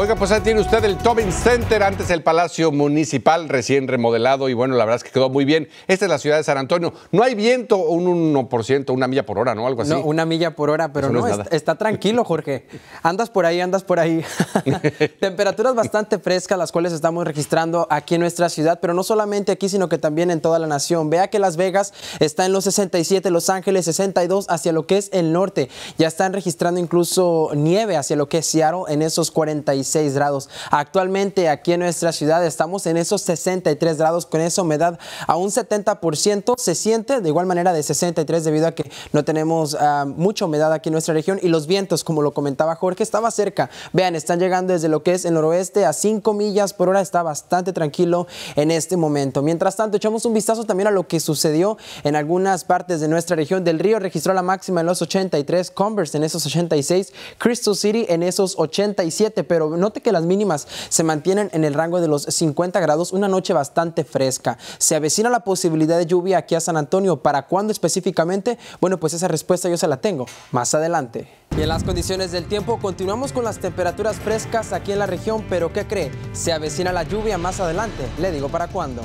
Oiga, pues ahí tiene usted el Tobin Center, antes el Palacio Municipal, recién remodelado y bueno, la verdad es que quedó muy bien. Esta es la ciudad de San Antonio. No hay viento, un 1%, una milla por hora, ¿no? Algo así. No, una milla por hora, pero no, está, tranquilo, Jorge. Andas por ahí, andas por ahí. Temperaturas bastante frescas, las cuales estamos registrando aquí en nuestra ciudad, pero no solamente aquí, sino que también en toda la nación. Vea que Las Vegas está en los 67, Los Ángeles 62, hacia lo que es el norte. Ya están registrando incluso nieve hacia lo que es Seattle en esos 47 grados. Actualmente aquí en nuestra ciudad estamos en esos 63 grados con esa humedad a un 70%. Se siente de igual manera de 63 debido a que no tenemos ah, mucha humedad aquí en nuestra región y los vientos, como lo comentaba Jorge, estaba cerca. Vean, están llegando desde lo que es el noroeste a 5 millas por hora. Está bastante tranquilo en este momento. Mientras tanto, echamos un vistazo también a lo que sucedió en algunas partes de nuestra región. Del Río registró la máxima en los 83, Converse en esos 86, Crystal City en esos 87, pero Note que las mínimas se mantienen en el rango de los 50 grados, una noche bastante fresca. ¿Se avecina la posibilidad de lluvia aquí a San Antonio? ¿Para cuándo específicamente? Bueno, pues esa respuesta yo se la tengo más adelante. Y en las condiciones del tiempo continuamos con las temperaturas frescas aquí en la región, pero ¿qué cree? Se avecina la lluvia más adelante. Le digo para cuándo.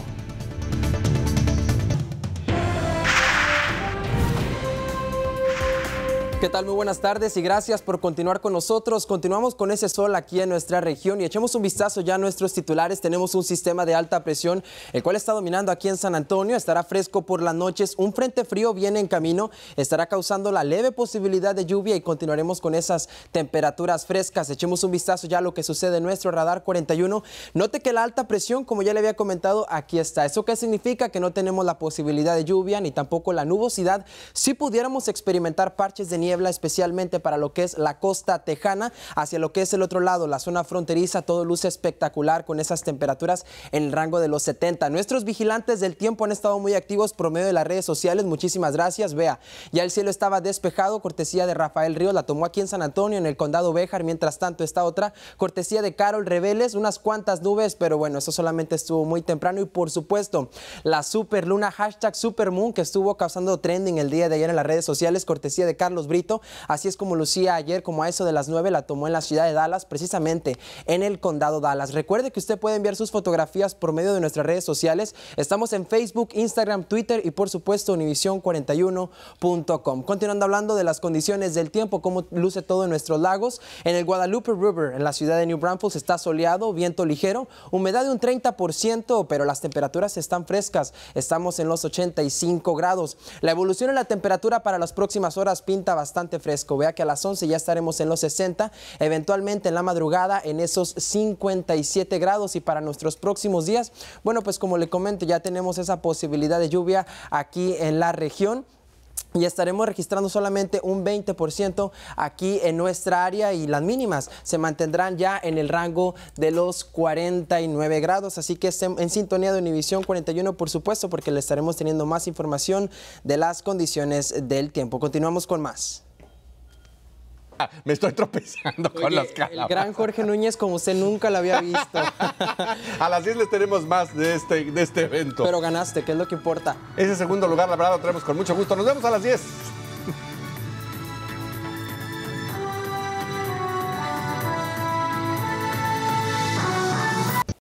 ¿Qué tal? Muy buenas tardes y gracias por continuar con nosotros. Continuamos con ese sol aquí en nuestra región y echemos un vistazo ya a nuestros titulares. Tenemos un sistema de alta presión, el cual está dominando aquí en San Antonio. Estará fresco por las noches. Un frente frío viene en camino. Estará causando la leve posibilidad de lluvia y continuaremos con esas temperaturas frescas. Echemos un vistazo ya a lo que sucede en nuestro radar 41. Note que la alta presión, como ya le había comentado, aquí está. ¿Eso qué significa? Que no tenemos la posibilidad de lluvia ni tampoco la nubosidad. Si pudiéramos experimentar parches de nieve especialmente para lo que es la costa tejana, hacia lo que es el otro lado, la zona fronteriza, todo luce espectacular con esas temperaturas en el rango de los 70. Nuestros vigilantes del tiempo han estado muy activos por medio de las redes sociales, muchísimas gracias, vea, ya el cielo estaba despejado, cortesía de Rafael Ríos, la tomó aquí en San Antonio, en el condado Béjar, mientras tanto está otra, cortesía de Carol Reveles, unas cuantas nubes, pero bueno, eso solamente estuvo muy temprano y por supuesto la superluna hashtag supermoon que estuvo causando trending el día de ayer en las redes sociales, cortesía de Carlos Brito. Así es como lucía ayer, como a eso de las 9, la tomó en la ciudad de Dallas, precisamente en el condado Dallas. Recuerde que usted puede enviar sus fotografías por medio de nuestras redes sociales. Estamos en Facebook, Instagram, Twitter y por supuesto univision41.com. Continuando hablando de las condiciones del tiempo, cómo luce todo en nuestros lagos. En el Guadalupe River, en la ciudad de New Braunfels, está soleado, viento ligero, humedad de un 30%, pero las temperaturas están frescas. Estamos en los 85 grados. La evolución en la temperatura para las próximas horas pinta bastante bastante fresco. Vea que a las 11 ya estaremos en los 60, eventualmente en la madrugada en esos 57 grados y para nuestros próximos días, bueno, pues como le comento, ya tenemos esa posibilidad de lluvia aquí en la región y estaremos registrando solamente un 20% aquí en nuestra área y las mínimas se mantendrán ya en el rango de los 49 grados. Así que estén en sintonía de Univisión 41, por supuesto, porque le estaremos teniendo más información de las condiciones del tiempo. Continuamos con más. me estoy tropezando con las calabazas. El gran Jorge Núñez, como usted nunca la había visto. a las 10 les tenemos más de este, de este evento. Pero ganaste, que es lo que importa. Ese segundo lugar, la verdad, lo traemos con mucho gusto. Nos vemos a las 10.